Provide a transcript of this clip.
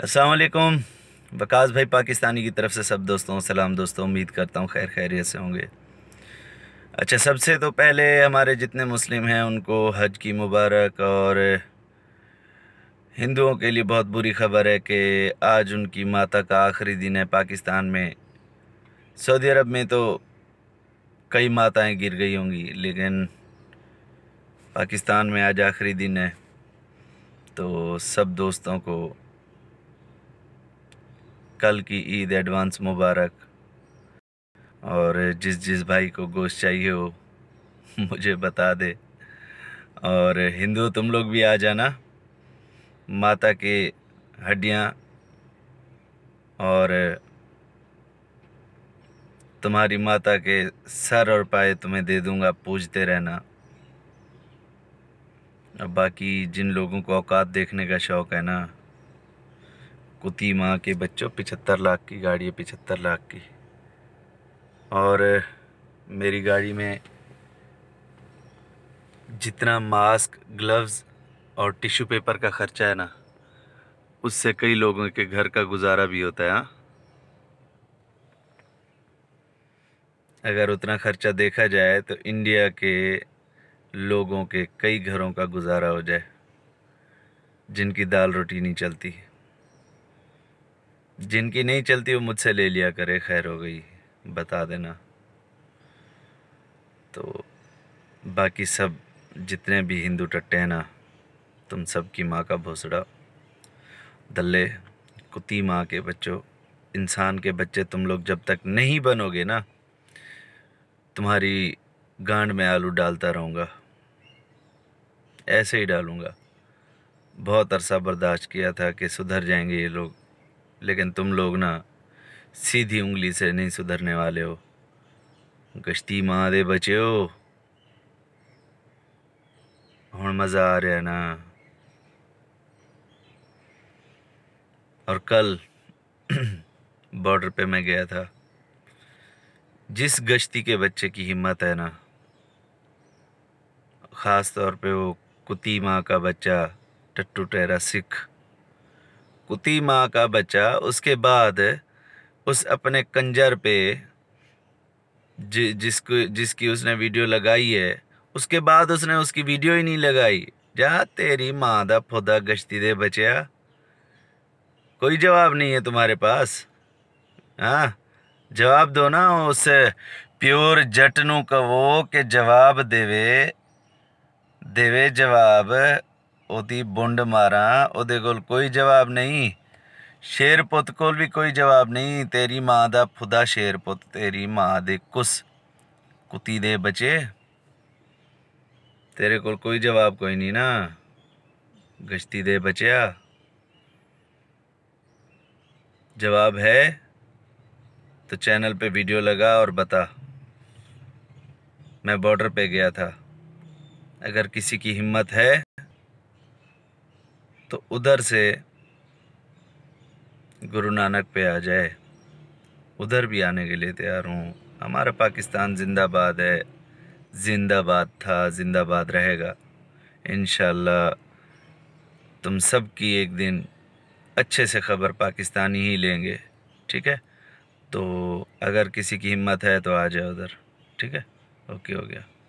असलकुम वकास भाई पाकिस्तानी की तरफ से सब दोस्तों सलाम दोस्तों उम्मीद करता हूँ खैर खैरियत से होंगे अच्छा सबसे तो पहले हमारे जितने मुस्लिम हैं उनको हज की मुबारक और हिंदुओं के लिए बहुत बुरी खबर है कि आज उनकी माता का आखिरी दिन है पाकिस्तान में सऊदी अरब में तो कई माताएं गिर गई होंगी लेकिन पाकिस्तान में आज आखिरी दिन है तो सब दोस्तों को कल की ईद एडवांस मुबारक और जिस जिस भाई को गोश्त चाहिए हो मुझे बता दे और हिंदू तुम लोग भी आ जाना माता के हड्डियाँ और तुम्हारी माता के सर और पाए तुम्हें दे दूंगा पूजते रहना अब बाकी जिन लोगों को औकात देखने का शौक़ है ना कुती माँ के बच्चों पिछहत्तर लाख की गाड़ी है पिछहत्तर लाख की और मेरी गाड़ी में जितना मास्क ग्लव्स और टिश्यू पेपर का ख़र्चा है ना उससे कई लोगों के घर का गुजारा भी होता है हाँ अगर उतना खर्चा देखा जाए तो इंडिया के लोगों के कई घरों का गुजारा हो जाए जिनकी दाल रोटी नहीं चलती है जिनकी नहीं चलती वो मुझसे ले लिया करे खैर हो गई बता देना तो बाकी सब जितने भी हिंदू टट्टे हैं ना तुम सब की माँ का भोसड़ा दल्ले कुत्ती माँ के बच्चों इंसान के बच्चे तुम लोग जब तक नहीं बनोगे ना तुम्हारी गांड में आलू डालता रहूँगा ऐसे ही डालूँगा बहुत अरसा बर्दाश्त किया था कि सुधर जाएंगे ये लोग लेकिन तुम लोग ना सीधी उंगली से नहीं सुधरने वाले हो गश्ती दे बचे हो हम मज़ा आ रहा है ना और कल बॉर्डर पे मैं गया था जिस गश्ती के बच्चे की हिम्मत है ना ख़ास तौर पे वो कुती माँ का बच्चा टट्टू टेरा सिख कुती माँ का बच्चा उसके बाद उस अपने कंजर पे जि, जिसको जिसकी उसने वीडियो लगाई है उसके बाद उसने उसकी वीडियो ही नहीं लगाई जा तेरी माँ दा फोदा गश्ती दे बचया कोई जवाब नहीं है तुम्हारे पास हाँ जवाब दो ना उस प्योर जट कवो के जवाब देवे देवे जवाब बुंड मारा ओल कोई जवाब नहीं शेर पुत कोल भी कोई जवाब नहीं तेरी माँ का फुदा शेर पुत तेरी माँ दे कुस कुत्ती दे बचे तेरे को कोई जवाब कोई नहीं ना गश्ती दे बचिया जवाब है तो चैनल पे वीडियो लगा और बता मैं बॉर्डर पे गया था अगर किसी की हिम्मत है तो उधर से गुरु नानक पे आ जाए उधर भी आने के लिए तैयार हूँ हमारा पाकिस्तान ज़िंदाबाद है ज़िंदाबाद था ज़िंदाबाद रहेगा इन तुम सब की एक दिन अच्छे से ख़बर पाकिस्तानी ही लेंगे ठीक है तो अगर किसी की हिम्मत है तो आ जाए उधर ठीक है ओके हो गया